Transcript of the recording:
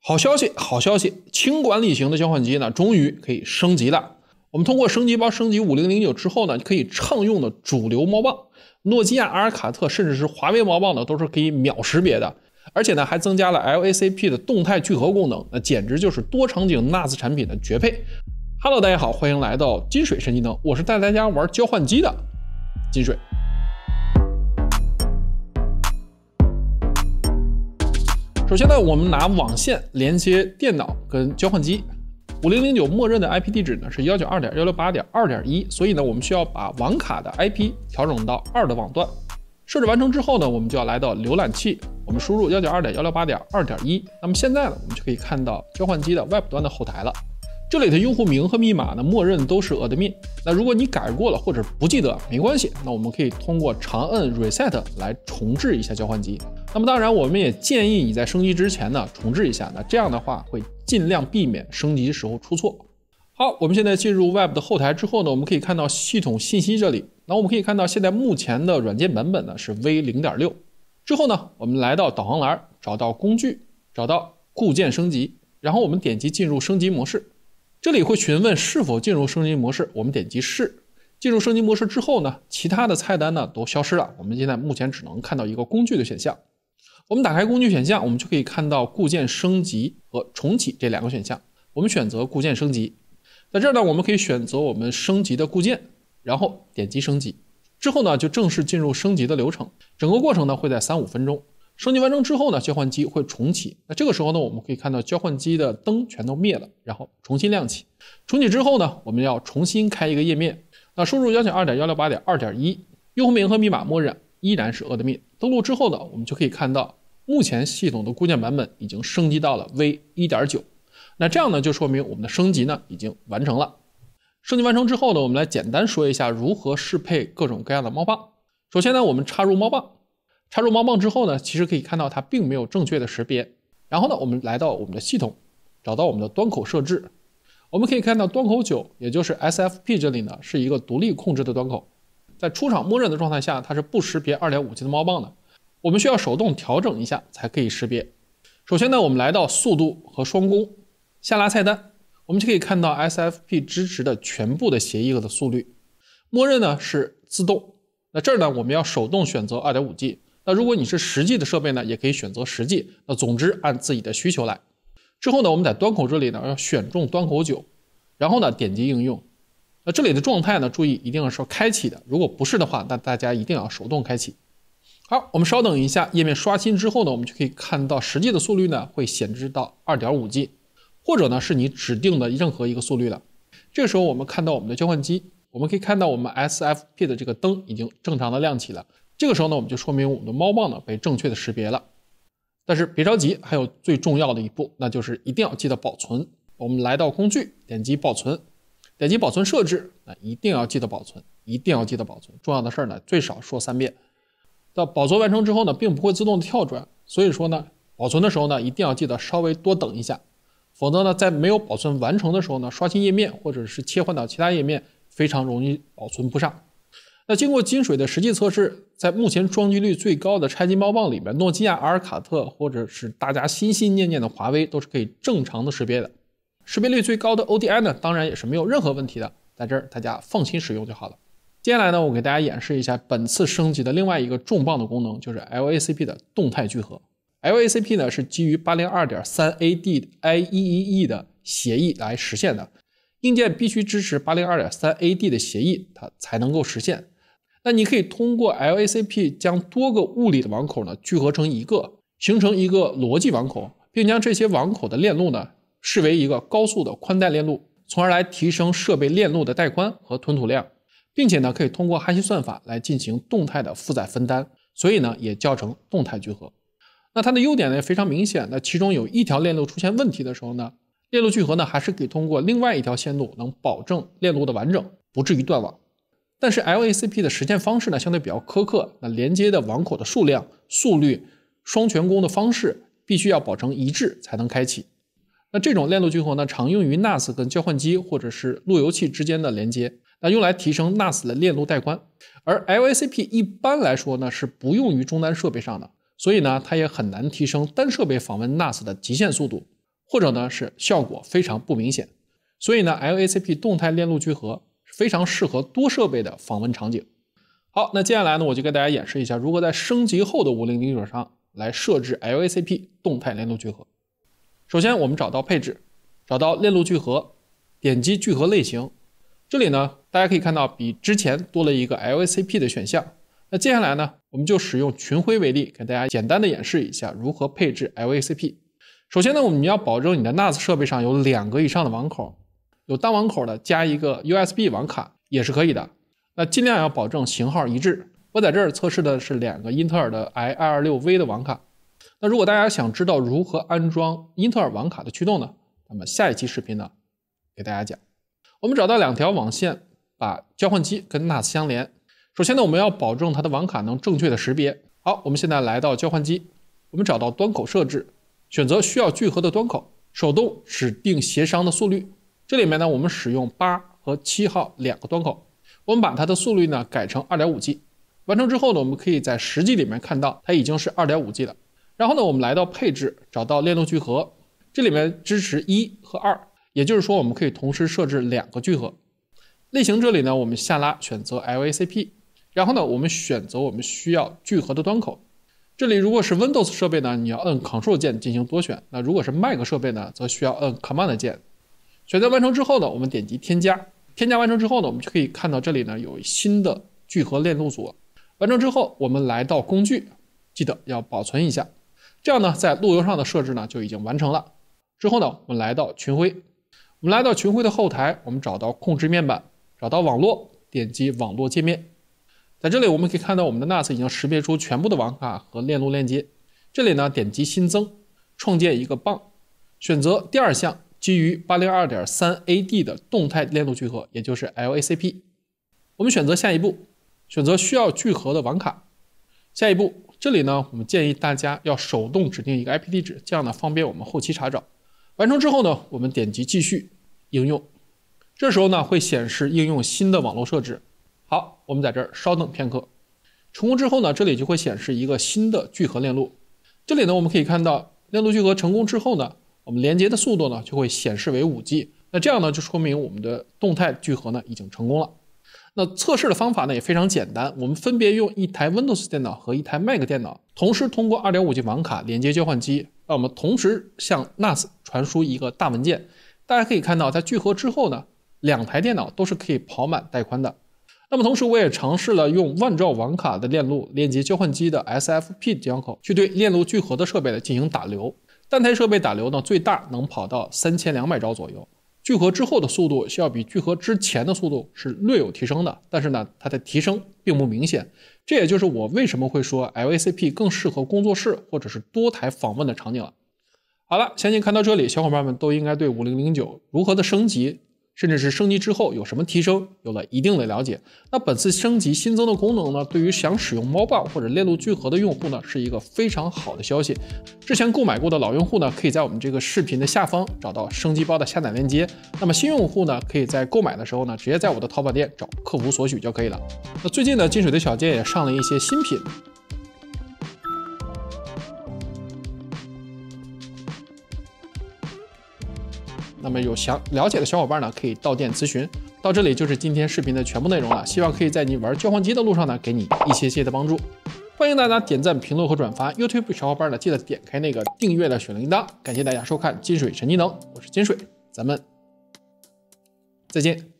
好消息，好消息！轻管理型的交换机呢，终于可以升级了。我们通过升级包升级五零零九之后呢，可以畅用的主流猫棒，诺基亚、阿尔卡特，甚至是华为猫棒呢，都是可以秒识别的。而且呢，还增加了 LACP 的动态聚合功能，那简直就是多场景 NAS 产品的绝配。Hello，大家好，欢迎来到金水神技能，我是带大家玩交换机的金水。首先呢，我们拿网线连接电脑跟交换机。五零零九默认的 IP 地址呢是幺九二点幺六八点二点一，所以呢，我们需要把网卡的 IP 调整到二的网段。设置完成之后呢，我们就要来到浏览器，我们输入幺九二点幺六八点二点一。那么现在呢，我们就可以看到交换机的 Web 端的后台了。这里的用户名和密码呢，默认都是 admin。那如果你改过了或者不记得，没关系，那我们可以通过长按 reset 来重置一下交换机。那么当然，我们也建议你在升级之前呢重置一下，那这样的话会尽量避免升级时候出错。好，我们现在进入 web 的后台之后呢，我们可以看到系统信息这里，那我们可以看到现在目前的软件版本呢是 v0.6。之后呢，我们来到导航栏，找到工具，找到固件升级，然后我们点击进入升级模式。这里会询问是否进入升级模式，我们点击是。进入升级模式之后呢，其他的菜单呢都消失了。我们现在目前只能看到一个工具的选项。我们打开工具选项，我们就可以看到固件升级和重启这两个选项。我们选择固件升级，在这儿呢我们可以选择我们升级的固件，然后点击升级。之后呢就正式进入升级的流程，整个过程呢会在三五分钟。升级完成之后呢，交换机会重启。那这个时候呢，我们可以看到交换机的灯全都灭了，然后重新亮起。重启之后呢，我们要重新开一个页面，那输入邀请二点幺六八点二点一，用户名和密码默认依然是 admin。登录之后呢，我们就可以看到目前系统的固件版本已经升级到了 V 一点九。那这样呢，就说明我们的升级呢已经完成了。升级完成之后呢，我们来简单说一下如何适配各种各样的猫棒。首先呢，我们插入猫棒。插入猫棒之后呢，其实可以看到它并没有正确的识别。然后呢，我们来到我们的系统，找到我们的端口设置，我们可以看到端口九，也就是 SFP 这里呢，是一个独立控制的端口。在出厂默认的状态下，它是不识别 2.5G 的猫棒的。我们需要手动调整一下才可以识别。首先呢，我们来到速度和双工下拉菜单，我们就可以看到 SFP 支持的全部的协议和的速率。默认呢是自动，那这儿呢，我们要手动选择 2.5G。那如果你是实际的设备呢，也可以选择实际。那总之按自己的需求来。之后呢，我们在端口这里呢要选中端口九，然后呢点击应用。那这里的状态呢，注意一定要是开启的。如果不是的话，那大家一定要手动开启。好，我们稍等一下，页面刷新之后呢，我们就可以看到实际的速率呢会显示到二点五 G，或者呢是你指定的任何一个速率了。这个时候我们看到我们的交换机，我们可以看到我们 SFP 的这个灯已经正常的亮起了。这个时候呢，我们就说明我们的猫棒呢被正确的识别了。但是别着急，还有最重要的一步，那就是一定要记得保存。我们来到工具，点击保存，点击保存设置，啊，一定要记得保存，一定要记得保存。重要的事儿呢，最少说三遍。到保存完成之后呢，并不会自动跳转，所以说呢，保存的时候呢，一定要记得稍微多等一下，否则呢，在没有保存完成的时候呢，刷新页面或者是切换到其他页面，非常容易保存不上。那经过金水的实际测试，在目前装机率最高的拆机猫棒里边，诺基亚、阿尔卡特，或者是大家心心念念的华为，都是可以正常的识别的。识别率最高的 ODI 呢，当然也是没有任何问题的，在这儿大家放心使用就好了。接下来呢，我给大家演示一下本次升级的另外一个重磅的功能，就是 LACP 的动态聚合。LACP 呢是基于 802.3ad IEEE 的协议来实现的，硬件必须支持 802.3ad 的协议，它才能够实现。那你可以通过 LACP 将多个物理的网口呢聚合成一个，形成一个逻辑网口，并将这些网口的链路呢视为一个高速的宽带链路，从而来提升设备链路的带宽和吞吐量，并且呢可以通过哈希算法来进行动态的负载分担，所以呢也叫成动态聚合。那它的优点呢非常明显，那其中有一条链路出现问题的时候呢，链路聚合呢还是可以通过另外一条线路能保证链路的完整，不至于断网。但是 LACP 的实现方式呢，相对比较苛刻，那连接的网口的数量、速率、双全攻的方式必须要保证一致才能开启。那这种链路聚合呢，常用于 NAS 跟交换机或者是路由器之间的连接，那用来提升 NAS 的链路带宽。而 LACP 一般来说呢，是不用于终端设备上的，所以呢，它也很难提升单设备访问 NAS 的极限速度，或者呢是效果非常不明显。所以呢，LACP 动态链路聚合。非常适合多设备的访问场景。好，那接下来呢，我就给大家演示一下如何在升级后的五零零九上来设置 LACP 动态链路聚合。首先，我们找到配置，找到链路聚合，点击聚合类型。这里呢，大家可以看到比之前多了一个 LACP 的选项。那接下来呢，我们就使用群晖为例，给大家简单的演示一下如何配置 LACP。首先呢，我们要保证你的 NAS 设备上有两个以上的网口。有单网口的，加一个 USB 网卡也是可以的。那尽量要保证型号一致。我在这儿测试的是两个英特尔的 i226v 的网卡。那如果大家想知道如何安装英特尔网卡的驱动呢？那么下一期视频呢，给大家讲。我们找到两条网线，把交换机跟 NAS 相连。首先呢，我们要保证它的网卡能正确的识别。好，我们现在来到交换机，我们找到端口设置，选择需要聚合的端口，手动指定协商的速率。这里面呢，我们使用八和七号两个端口，我们把它的速率呢改成二点五 G，完成之后呢，我们可以在实际里面看到它已经是二点五 G 了。然后呢，我们来到配置，找到链路聚合，这里面支持一和二，也就是说我们可以同时设置两个聚合。类型这里呢，我们下拉选择 LACP，然后呢，我们选择我们需要聚合的端口。这里如果是 Windows 设备呢，你要按 c t r l 键进行多选，那如果是 Mac 设备呢，则需要按 Command 键。选择完成之后呢，我们点击添加，添加完成之后呢，我们就可以看到这里呢有新的聚合链路组。完成之后，我们来到工具，记得要保存一下。这样呢，在路由上的设置呢就已经完成了。之后呢，我们来到群晖，我们来到群晖的后台，我们找到控制面板，找到网络，点击网络界面，在这里我们可以看到我们的 NAS 已经识别出全部的网卡和链路链接。这里呢，点击新增，创建一个棒，选择第二项。基于八零二点三 AD 的动态链路聚合，也就是 LACP。我们选择下一步，选择需要聚合的网卡。下一步，这里呢，我们建议大家要手动指定一个 IP 地址，这样呢，方便我们后期查找。完成之后呢，我们点击继续应用。这时候呢，会显示应用新的网络设置。好，我们在这儿稍等片刻。成功之后呢，这里就会显示一个新的聚合链路。这里呢，我们可以看到链路聚合成功之后呢。我们连接的速度呢就会显示为五 G，那这样呢就说明我们的动态聚合呢已经成功了。那测试的方法呢也非常简单，我们分别用一台 Windows 电脑和一台 Mac 电脑，同时通过 2.5G 网卡连接交换机，那我们同时向 NAS 传输一个大文件。大家可以看到，在聚合之后呢，两台电脑都是可以跑满带宽的。那么同时我也尝试了用万兆网卡的链路链接交换机的 SFP 接口去对链路聚合的设备呢进行打流。单台设备打流呢，最大能跑到三千两百兆左右。聚合之后的速度，是要比聚合之前的速度是略有提升的，但是呢，它的提升并不明显。这也就是我为什么会说 LACP 更适合工作室或者是多台访问的场景了。好了，相信看到这里，小伙伴们都应该对五零零九如何的升级。甚至是升级之后有什么提升，有了一定的了解。那本次升级新增的功能呢，对于想使用猫棒或者链路聚合的用户呢，是一个非常好的消息。之前购买过的老用户呢，可以在我们这个视频的下方找到升级包的下载链接。那么新用户呢，可以在购买的时候呢，直接在我的淘宝店找客服索取就可以了。那最近呢，金水的小店也上了一些新品。那么有想了解的小伙伴呢，可以到店咨询。到这里就是今天视频的全部内容了，希望可以在你玩交换机的路上呢，给你一些些的帮助。欢迎大家点赞、评论和转发。YouTube 小伙伴呢，记得点开那个订阅的小铃铛。感谢大家收看金水神技能，我是金水，咱们再见。